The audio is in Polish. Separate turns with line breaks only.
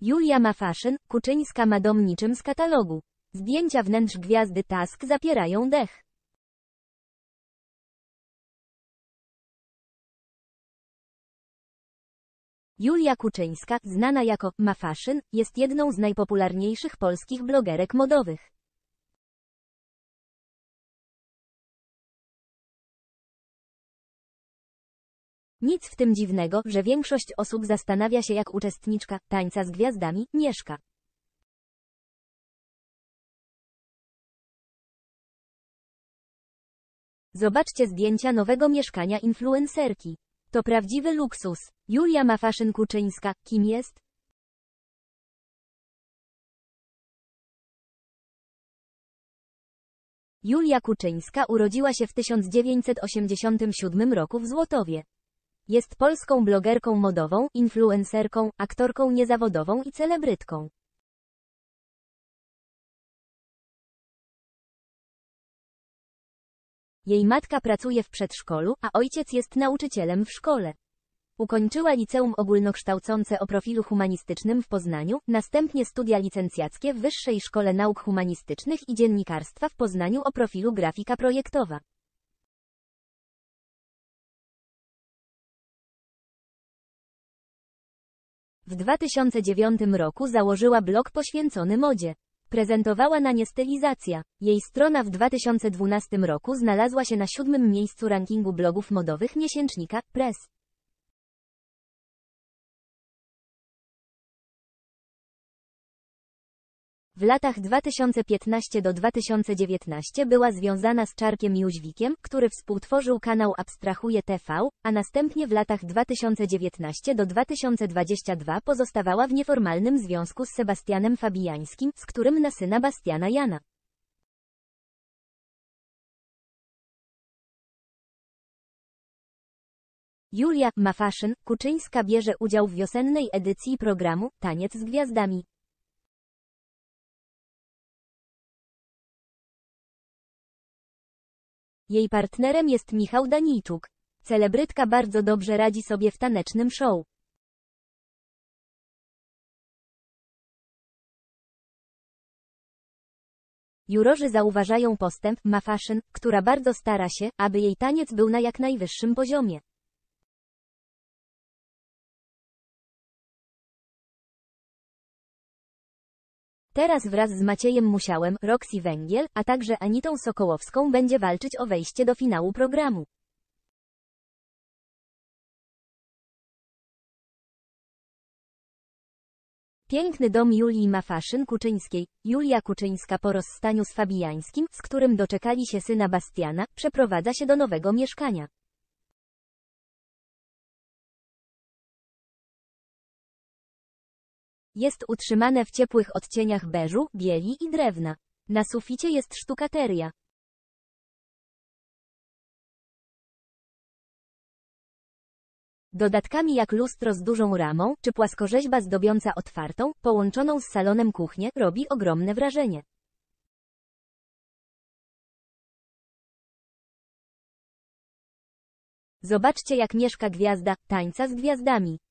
Julia ma faszyn, Kuczyńska ma dom niczym z katalogu. Zdjęcia wnętrz gwiazdy Task zapierają dech. Julia Kuczyńska, znana jako ma jest jedną z najpopularniejszych polskich blogerek modowych. Nic w tym dziwnego, że większość osób zastanawia się jak uczestniczka tańca z gwiazdami mieszka. Zobaczcie zdjęcia nowego mieszkania influencerki. To prawdziwy luksus. Julia Mafaszyn Kuczyńska, kim jest? Julia Kuczyńska urodziła się w 1987 roku w Złotowie. Jest polską blogerką modową, influencerką, aktorką niezawodową i celebrytką. Jej matka pracuje w przedszkolu, a ojciec jest
nauczycielem w szkole. Ukończyła liceum ogólnokształcące o profilu humanistycznym w Poznaniu, następnie studia licencjackie w Wyższej Szkole Nauk Humanistycznych i Dziennikarstwa w
Poznaniu o profilu grafika projektowa. W 2009 roku założyła blog poświęcony modzie. Prezentowała na nie stylizacja. Jej strona w 2012 roku znalazła się na siódmym miejscu rankingu blogów modowych miesięcznika Press. W latach 2015 do 2019
była związana z Czarkiem Jóźwikiem, który współtworzył kanał Abstrahuje TV, a następnie w latach 2019 do 2022 pozostawała w nieformalnym
związku z Sebastianem Fabijańskim, z którym na syna Bastiana Jana. Julia Mafaszyn Kuczyńska bierze udział w wiosennej edycji programu Taniec z Gwiazdami. Jej partnerem jest Michał Danijczuk. Celebrytka bardzo dobrze radzi sobie w tanecznym show. Jurorzy zauważają postęp, ma fashion, która bardzo stara się, aby jej taniec był na jak najwyższym poziomie. Teraz wraz z Maciejem Musiałem, Roxy Węgiel, a także Anitą Sokołowską będzie walczyć o wejście do finału programu. Piękny dom Julii Mafaszyn Kuczyńskiej. Julia Kuczyńska po rozstaniu z Fabiańskim, z którym doczekali się syna Bastiana, przeprowadza się do nowego mieszkania. Jest utrzymane w ciepłych odcieniach beżu, bieli i drewna. Na suficie jest sztukateria. Dodatkami jak lustro z dużą ramą, czy płaskorzeźba zdobiąca otwartą, połączoną z salonem kuchnię, robi ogromne wrażenie. Zobaczcie jak mieszka gwiazda, tańca z gwiazdami.